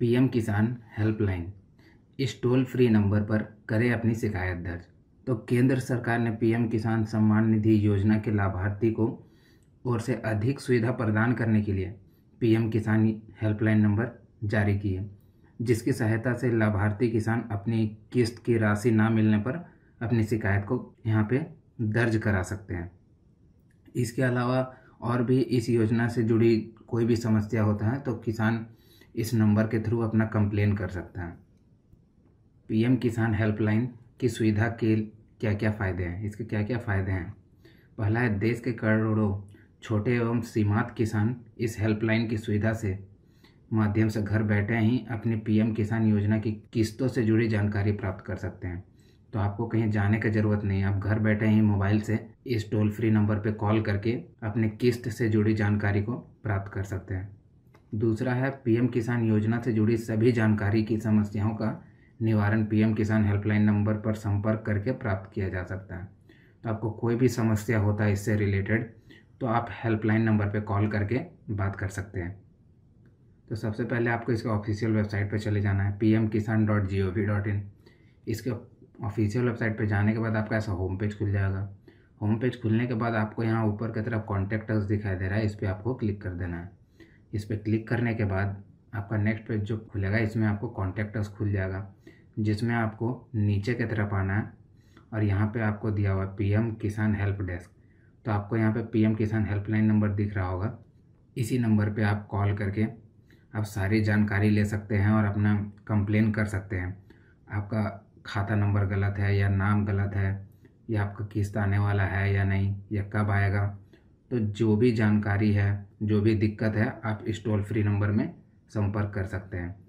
PM किसान helpline इस toll free number पर करें अपनी शिकायत दर्ज तो केंद्र सरकार ने पीएम किसान सम्मान निधि योजना के लाभार्थी को और से अधिक सुविधा प्रदान करने के लिए पीएम किसान हेल्पलाइन नंबर जारी किए जिसकी सहायता से लाभार्थी किसान अपनी किस्त की राशि ना मिलने पर अपनी शिकायत को यहाँ पे दर्ज करा सकते हैं इसके अलावा और भी इस योजना से जुड़ी कोई भी समस्या होता है तो किसान इस नंबर के थ्रू अपना कंप्लेन कर सकते हैं पीएम किसान हेल्पलाइन की सुविधा के क्या क्या फ़ायदे हैं इसके क्या क्या फ़ायदे हैं पहला है देश के करोड़ों छोटे एवं सीमांत किसान इस हेल्पलाइन की सुविधा से माध्यम से घर बैठे ही अपने पीएम किसान योजना की किस्तों से जुड़ी जानकारी प्राप्त कर सकते हैं तो आपको कहीं जाने की ज़रूरत नहीं आप घर बैठे ही मोबाइल से इस टोल फ्री नंबर पर कॉल करके अपने किस्त से जुड़ी जानकारी को प्राप्त कर सकते हैं दूसरा है पीएम किसान योजना से जुड़ी सभी जानकारी की समस्याओं का निवारण पीएम किसान हेल्पलाइन नंबर पर संपर्क करके प्राप्त किया जा सकता है तो आपको कोई भी समस्या होता है इससे रिलेटेड तो आप हेल्पलाइन नंबर पर कॉल करके बात कर सकते हैं तो सबसे पहले आपको इसके ऑफिशियल वेबसाइट पर चले जाना है P M Kisan dot G O V dot in इसके ऑफिशियल वेबसाइट पर जाने के बाद आपका ऐसा होम पेज खुल जाएगा होम पेज खुलने के बाद आपको यहाँ ऊपर की तरफ कॉन्टैक्ट दिखाई दे रहा है इस पर आपको क्लिक कर देना है इस पर क्लिक करने के बाद आपका नेक्स्ट पेज जो खुलेगा इसमें आपको कॉन्टैक्टस खुल जाएगा जिसमें आपको नीचे की तरफ आना है और यहाँ पे आपको दिया हुआ है पीएम किसान हेल्प डेस्क तो आपको यहाँ पे पीएम किसान हेल्पलाइन नंबर दिख रहा होगा इसी नंबर पे आप कॉल करके आप सारी जानकारी ले सकते हैं और अपना कंप्लेन कर सकते हैं आपका खाता नंबर गलत है या नाम गलत है या आपका किस्त आने वाला है या नहीं या कब आएगा तो जो भी जानकारी है जो भी दिक्कत है आप इस टोल फ्री नंबर में संपर्क कर सकते हैं